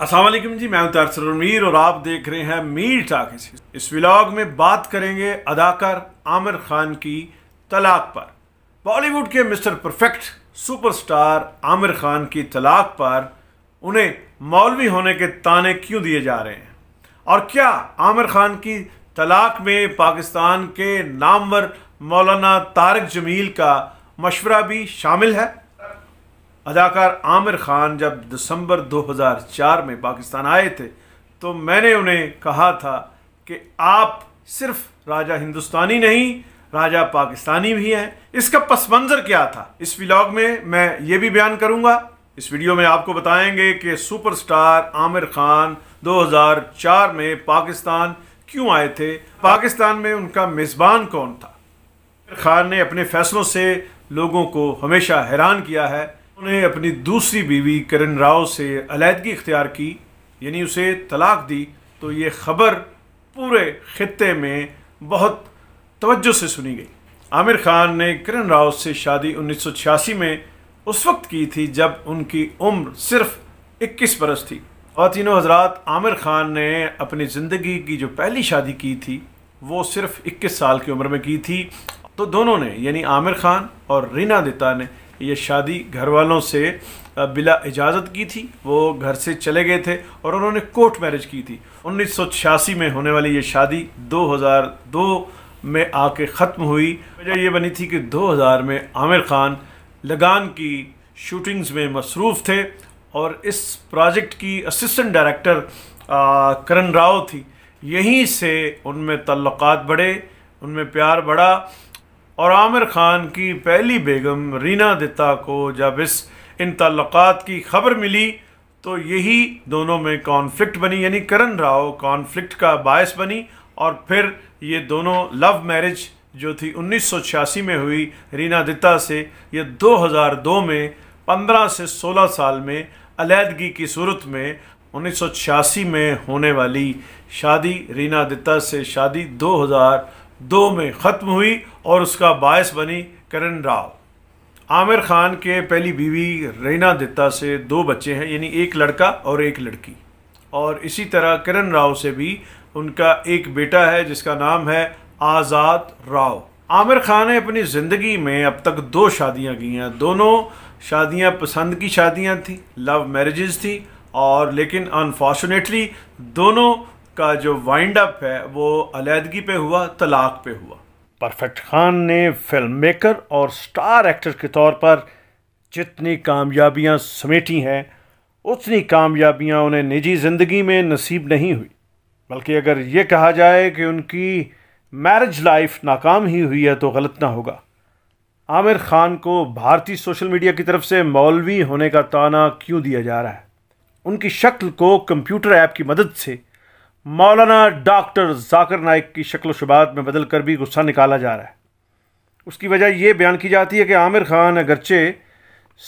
असलम जी मैं उतार सरमीर और आप देख रहे हैं मीर टाक इस व्लॉग में बात करेंगे अदाकार आमिर खान की तलाक पर बॉलीवुड के mister perfect superstar Aamir Khan की तलाक पर उन्हें मौलवी होने के ताने क्यों दिए जा रहे हैं और क्या आमिर खान की तलाक में पाकिस्तान के नामवर मौलाना तारक जमील का मशवरा भी शामिल है अदाकार आमिर खान जब दिसंबर 2004 में पाकिस्तान आए थे तो मैंने उन्हें कहा था कि आप सिर्फ राजा हिंदुस्तानी नहीं राजा पाकिस्तानी भी हैं इसका पस मंज़र क्या था इस व्लॉग में मैं ये भी बयान करूँगा इस वीडियो में आपको बताएंगे कि सुपरस्टार आमिर खान 2004 में पाकिस्तान क्यों आए थे पाकिस्तान में उनका मेज़बान कौन था खान ने अपने फैसलों से लोगों को हमेशा हैरान किया है उन्होंने अपनी दूसरी बीवी करण राव से अलीहदगी इख्तियार की यानी उसे तलाक दी तो ये खबर पूरे ख़त्े में बहुत तवज्जो से सुनी गई आमिर खान ने किरण राव से शादी छियासी में उस वक्त की थी जब उनकी उम्र सिर्फ 21 बरस थी और तीनों हजरात आमिर खान ने अपनी ज़िंदगी की जो पहली शादी की थी वो सिर्फ 21 साल की उम्र में की थी तो दोनों ने यानी आमिर खान और रीना दिता ने ये शादी घर वालों से बिला इजाज़त की थी वो घर से चले गए थे और उन्होंने कोर्ट मैरिज की थी उन्नीस में होने वाली ये शादी 2002 में आके ख़त्म हुई वजह ये बनी थी कि 2000 में आमिर ख़ान लगान की शूटिंग्स में मसरूफ़ थे और इस प्रोजेक्ट की असिस्टेंट डायरेक्टर करण राव थी यहीं से उनमें तल्लक़ात बढ़े उनमें प्यार बढ़ा और आमिर खान की पहली बेगम रीना दत्ता को जब इस इन तल्लक़ात की खबर मिली तो यही दोनों में कॉन्फ्लिक्ट बनी यानी करण राव कॉन्फ्लिक्ट का बायस बनी और फिर ये दोनों लव मैरिज जो थी 1986 में हुई रीना दत्ता से ये 2002 में 15 से 16 साल में अलीहदगी की सूरत में 1986 में होने वाली शादी रीना दत्ता से शादी दो में ख़त्म हुई और उसका बायस बनी करण राव आमिर खान के पहली बीवी रीना दत्ता से दो बच्चे हैं यानी एक लड़का और एक लड़की और इसी तरह किरण राव से भी उनका एक बेटा है जिसका नाम है आज़ाद राव आमिर खान ने अपनी ज़िंदगी में अब तक दो शादियां की हैं दोनों शादियां पसंद की शादियां थी लव मैरिजेस थी और लेकिन अनफॉर्चुनेटली दोनों का जो वाइंड अप है वो अलीहदगी पे हुआ तलाक पे हुआ परफेक्ट खान ने फिल्म मेकर और स्टार एक्टर के तौर पर जितनी कामयाबियां समेटी हैं उतनी कामयाबियां उन्हें निजी ज़िंदगी में नसीब नहीं हुई बल्कि अगर ये कहा जाए कि उनकी मैरिज लाइफ नाकाम ही हुई है तो गलत ना होगा आमिर खान को भारतीय सोशल मीडिया की तरफ से मौलवी होने का ताना क्यों दिया जा रहा है उनकी शक्ल को कंप्यूटर ऐप की मदद से मौलाना डॉक्टर जाकर नाइक की शक्ल शुबात में बदल कर भी गुस्सा निकाला जा रहा है उसकी वजह यह बयान की जाती है कि आमिर खान अगरचे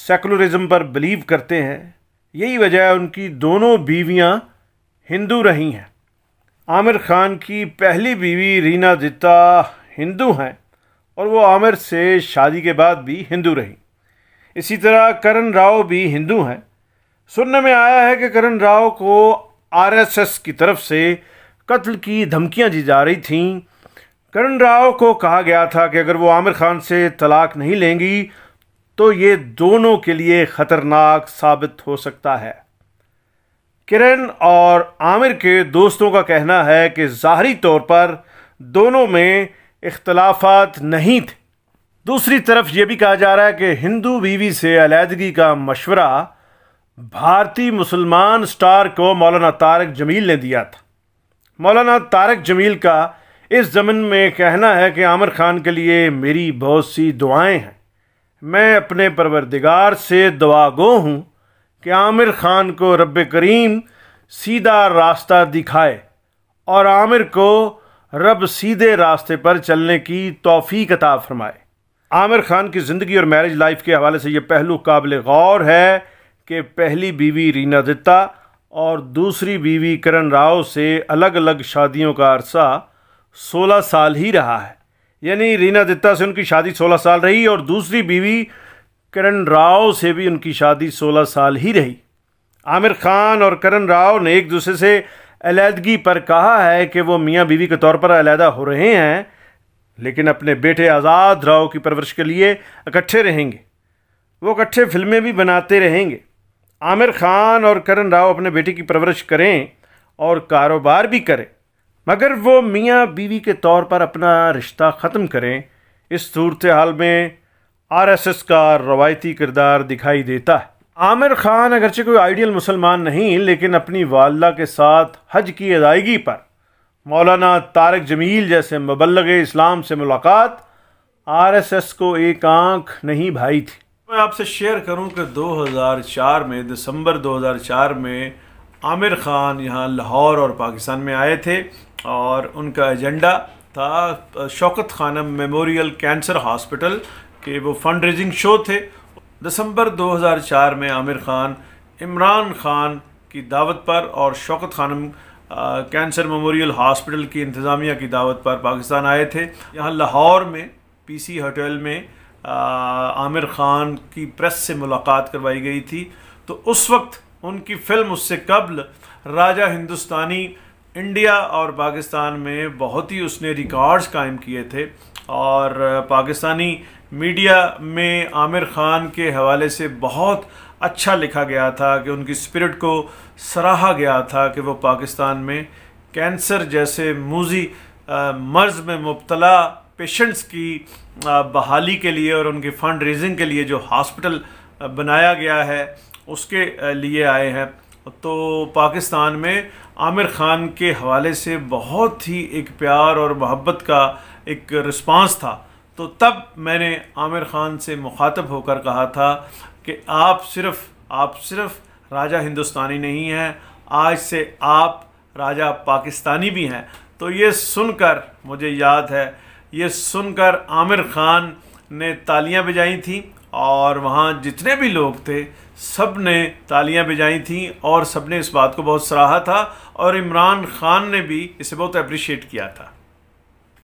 सेकुलरिज्म पर बिलीव करते हैं यही वजह है उनकी दोनों बीवियां हिंदू रही हैं आमिर खान की पहली बीवी रीना दत्ता हिंदू हैं और वो आमिर से शादी के बाद भी हिंदू रही इसी तरह करण राव भी हिंदू हैं सुनने में आया है कि करण राव को आरएसएस की तरफ से कत्ल की धमकियां दी जा रही थीं करण राव को कहा गया था कि अगर वो आमिर खान से तलाक नहीं लेंगी तो ये दोनों के लिए ख़तरनाक साबित हो सकता है किरण और आमिर के दोस्तों का कहना है कि ज़ाहरी तौर पर दोनों में इख्तलाफात नहीं थे दूसरी तरफ ये भी कहा जा रहा है कि हिंदू बीवी से अलीहदगी का मशवरा भारतीय मुसलमान स्टार को मौलाना तारक जमील ने दिया था मौलाना तारक जमील का इस ज़मन में कहना है कि आमिर खान के लिए मेरी बहुत सी दुआएं हैं मैं अपने परवरदिगार से दुआ गो हूँ कि आमिर खान को रब करीम सीधा रास्ता दिखाए और आमिर को रब सीधे रास्ते पर चलने की तोफ़ी कता फरमाए आमिर खान की ज़िंदगी और मैरिज लाइफ के हवाले से यह पहलू काबिल गौर है कि पहली बीवी रीना दत्ता और दूसरी बीवी करण राव से अलग अलग शादियों का अरसा 16 साल ही रहा है यानी रीना दत्ता से उनकी शादी 16 साल रही और दूसरी बीवी करण राव से भी उनकी शादी 16 साल ही रही आमिर खान और करण राव ने एक दूसरे से अलीहदगी पर कहा है कि वो मियाँ बीवी के तौर पर अलहदा हो रहे हैं लेकिन अपने बेटे आज़ाद राव की परवरिश के लिए इकट्ठे रहेंगे वो इकट्ठे फिल्में भी बनाते रहेंगे आमिर खान और करण राव अपने बेटे की परवरिश करें और कारोबार भी करें मगर वो मियाँ बीवी के तौर पर अपना रिश्ता ख़त्म करें इस सूरत हाल में आरएसएस का रवायती किरदार दिखाई देता है आमिर खान अगरचे कोई आइडियल मुसलमान नहीं लेकिन अपनी वालदा के साथ हज की अदायगी पर मौलाना तारक जमील जैसे मबलग इस्लाम से मुलाकात आरएसएस को एक आंख नहीं भाई थी मैं आपसे शेयर करूं कि 2004 में दिसंबर 2004 में आमिर ख़ान यहाँ लाहौर और पाकिस्तान में आए थे और उनका एजेंडा था Shaukat Khanum memorial cancer hospital के वो फंड रेजिंग शो थे दिसंबर 2004 में आमिर ख़ान इमरान ख़ान की दावत पर और Shaukat Khanum cancer memorial hospital की इंतज़ामिया की दावत पर पाकिस्तान आए थे यहाँ लाहौर में पीसी होटल में आमिर ख़ान की प्रेस से मुलाकात करवाई गई थी तो उस वक्त उनकी फ़िल्म उससे कबल राजा हिंदुस्तानी इंडिया और पाकिस्तान में बहुत ही उसने रिकॉर्ड्स कायम किए थे और पाकिस्तानी मीडिया में आमिर ख़ान के हवाले से बहुत अच्छा लिखा गया था कि उनकी स्पिरिट को सराहा गया था कि वो पाकिस्तान में कैंसर जैसे मूजी मर्ज़ में मुबतला पेशेंट्स की बहाली के लिए और उनके फंड रेजिंग के लिए जो हॉस्पिटल बनाया गया है उसके लिए आए हैं तो पाकिस्तान में आमिर ख़ान के हवाले से बहुत ही एक प्यार और मोहब्बत का एक रिस्पांस था तो तब मैंने आमिर ख़ान से मुखातब होकर कहा था कि आप सिर्फ़ आप सिर्फ राजा हिंदुस्तानी नहीं हैं आज से आप राजा पाकिस्तानी भी हैं तो ये सुनकर मुझे याद है ये सुनकर आमिर खान ने तालियां बजाई थी और वहाँ जितने भी लोग थे सब ने तालियां बजाई थी और सब ने इस बात को बहुत सराहा था और इमरान खान ने भी इसे बहुत अप्रिशिएट किया था